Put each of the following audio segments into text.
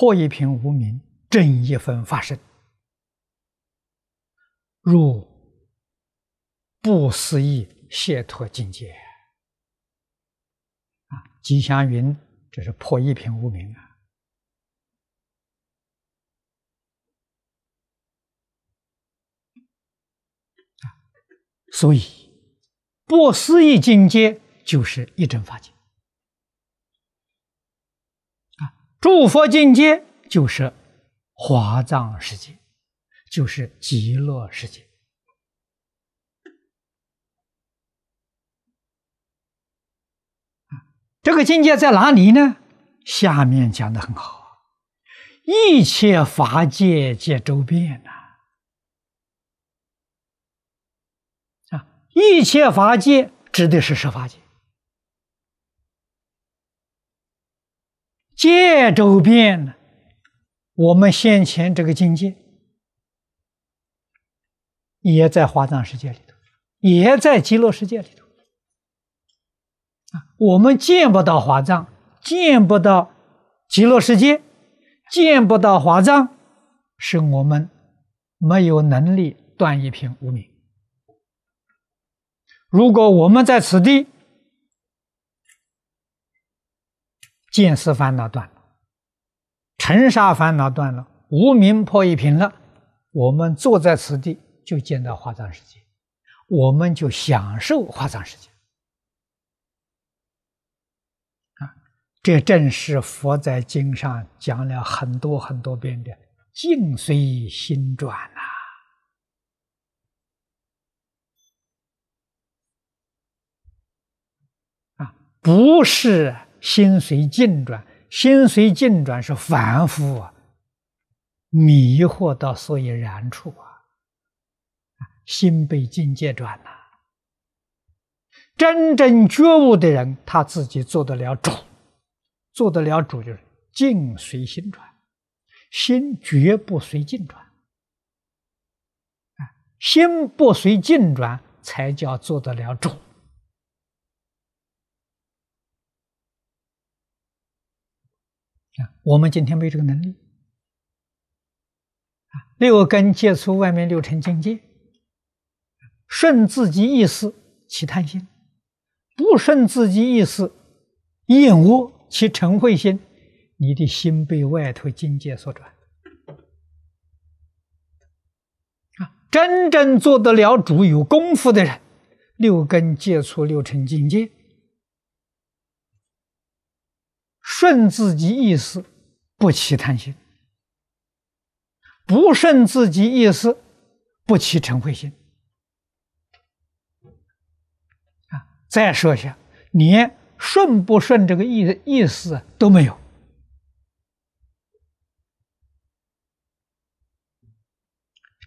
破一品无名，正一分法身。入不思议解脱境界，啊，吉祥云，这是破一品无名啊。所以，不思议境界就是一真法界。诸佛境界就是华藏世界，就是极乐世界。这个境界在哪里呢？下面讲的很好，一切法界皆周遍呐。啊，一切法界指的是十法界。界周边呢？我们先前这个境界也在华藏世界里头，也在极乐世界里头啊。我们见不到华藏，见不到极乐世界，见不到华藏，是我们没有能力断一品无明。如果我们在此地，见思烦恼断了，尘沙烦恼断了，无明破一平了。我们坐在此地，就见到花藏世界，我们就享受花藏世界啊！这正是佛在经上讲了很多很多遍的“境随心转”呐！啊，不是。心随境转，心随境转是凡夫啊，迷惑到所以然处啊，心被境界转呐。真正觉悟的人，他自己做得了主，做得了主就是境随心转，心绝不随境转，心不随境转才叫做得了主。我们今天没这个能力啊！六根接触外面六尘境界，顺自己意思起贪心，不顺自己意思厌恶起嗔恚心，你的心被外头境界所转啊！真正做得了主、有功夫的人，六根接触六尘境界。顺自己意思，不起贪心；不顺自己意思，不起嗔恚心。啊，再说一下，连顺不顺这个意意思都没有，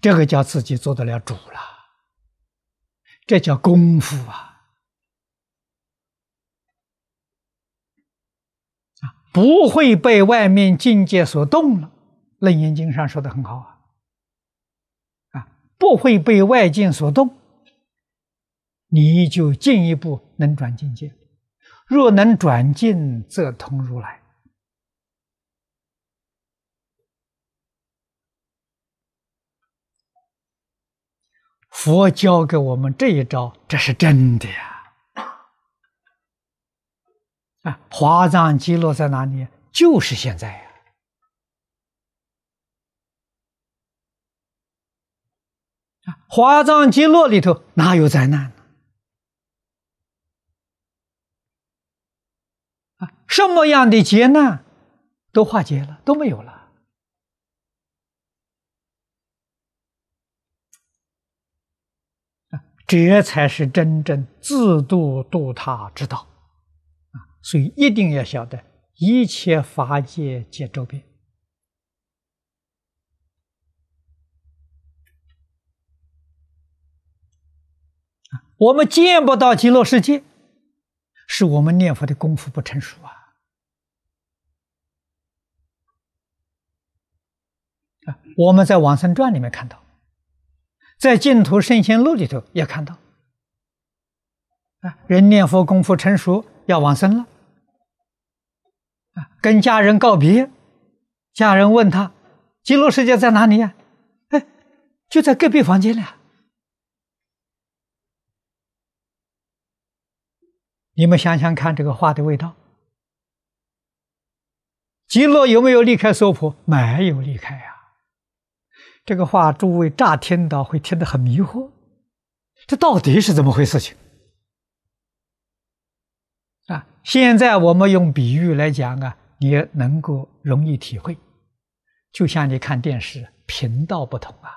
这个叫自己做得了主了，这叫功夫啊！不会被外面境界所动了，《楞严经》上说的很好啊，啊，不会被外境所动，你就进一步能转境界。若能转进，则通如来。佛教给我们这一招，这是真的呀。啊，华藏经落在哪里？就是现在呀！啊，华藏经络里头哪有灾难呢？啊，什么样的劫难都化解了，都没有了。这才是真正自度度他之道。所以一定要晓得，一切法界皆周边。我们见不到极乐世界，是我们念佛的功夫不成熟啊！啊，我们在往生传里面看到，在净土圣贤录里头也看到，啊，人念佛功夫成熟要往生了。跟家人告别，家人问他：“极乐世界在哪里呀？”哎，就在隔壁房间里。你们想想看，这个话的味道。极乐有没有离开娑婆？没有离开呀。这个话，诸位乍听到会听得很迷惑，这到底是怎么回事情？啊，现在我们用比喻来讲啊。也能够容易体会，就像你看电视频道不同啊。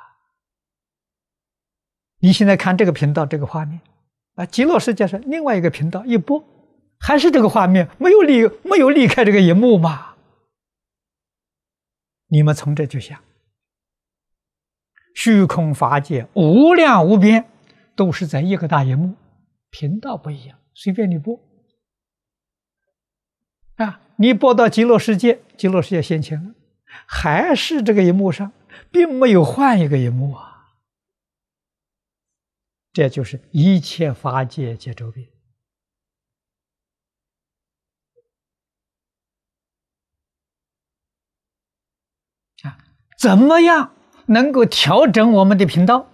你现在看这个频道这个画面，啊，极乐世界是另外一个频道一播，还是这个画面，没有离没有离开这个荧幕嘛？你们从这就想，虚空法界无量无边，都是在一个大荧幕，频道不一样，随便你播，啊。你播到极乐世界，极乐世界现前了，还是这个荧幕上，并没有换一个荧幕啊。这就是一切法界皆周边啊。怎么样能够调整我们的频道？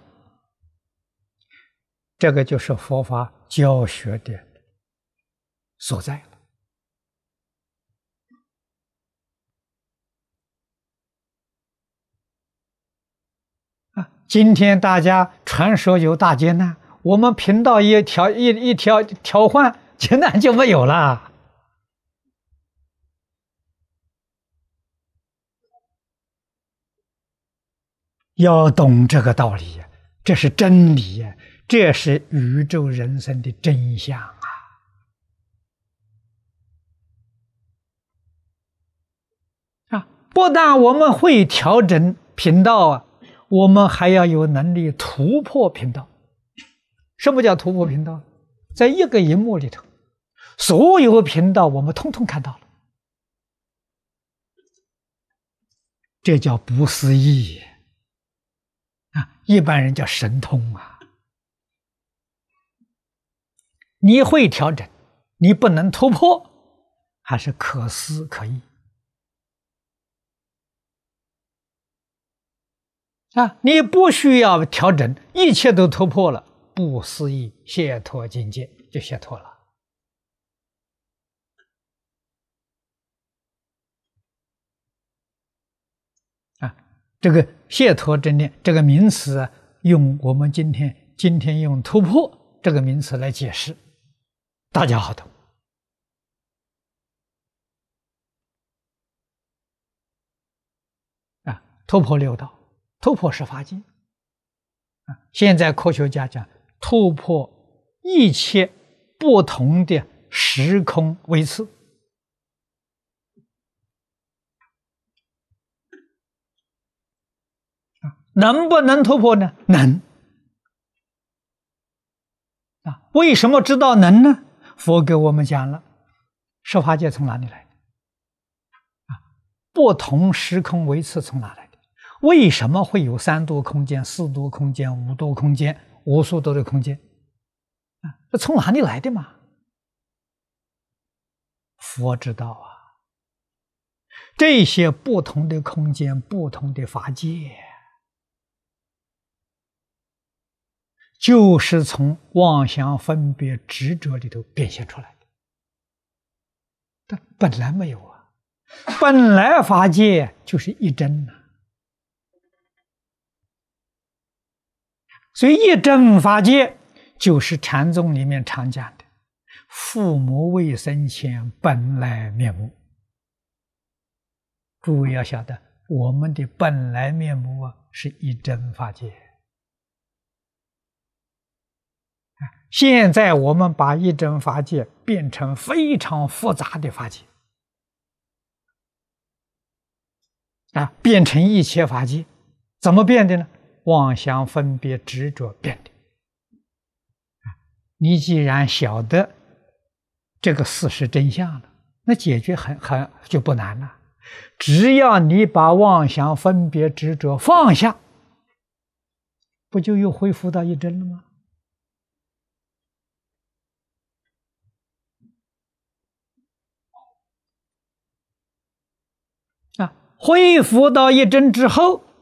这个就是佛法教学的所在。今天大家传说有大劫难，我们频道一调一一调调换，劫难就没有了。要懂这个道理，这是真理呀，这是宇宙人生的真相啊！啊，不但我们会调整频道啊。我们还要有能力突破频道。什么叫突破频道？在一个荧幕里头，所有频道我们通通看到了，这叫不思议啊！一般人叫神通啊。你会调整，你不能突破，还是可思可议。啊，你不需要调整，一切都突破了，不思议解脱境界就解脱了。啊，这个解脱真念这个名词，用我们今天今天用突破这个名词来解释，大家好懂。啊，突破六道。突破十法界现在科学家讲突破一切不同的时空维次能不能突破呢？能啊！为什么知道能呢？佛给我们讲了，十法界从哪里来？啊，不同时空维次从哪来？为什么会有三度空间、四度空间、五度空间、无数多的空间啊？这从哪里来的嘛？佛知道啊！这些不同的空间、不同的法界，就是从妄想分别执着里头变现出来的。但本来没有啊，本来法界就是一真呐。所以一真法界就是禅宗里面常讲的“父母未生前本来面目”。诸位要晓得，我们的本来面目啊是一真法界。现在我们把一真法界变成非常复杂的法界，啊，变成一切法界，怎么变的呢？妄想、分别、执着变的，你既然晓得这个事实真相了，那解决很很就不难了。只要你把妄想、分别、执着放下，不就又恢复到一真了吗？啊！恢复到一真之后。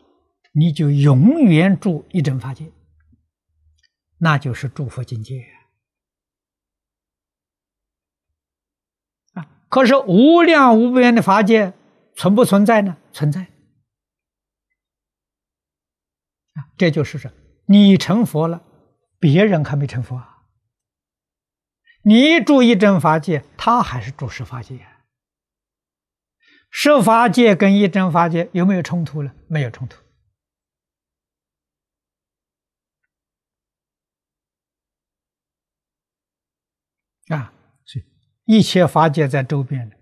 你就永远住一真法界，那就是诸佛境界啊。可是无量无边的法界存不存在呢？存在啊。这就是说，你成佛了，别人还没成佛啊。你住一真法界，他还是住十法界，十法界跟一真法界有没有冲突呢？没有冲突。一切法界在周边的。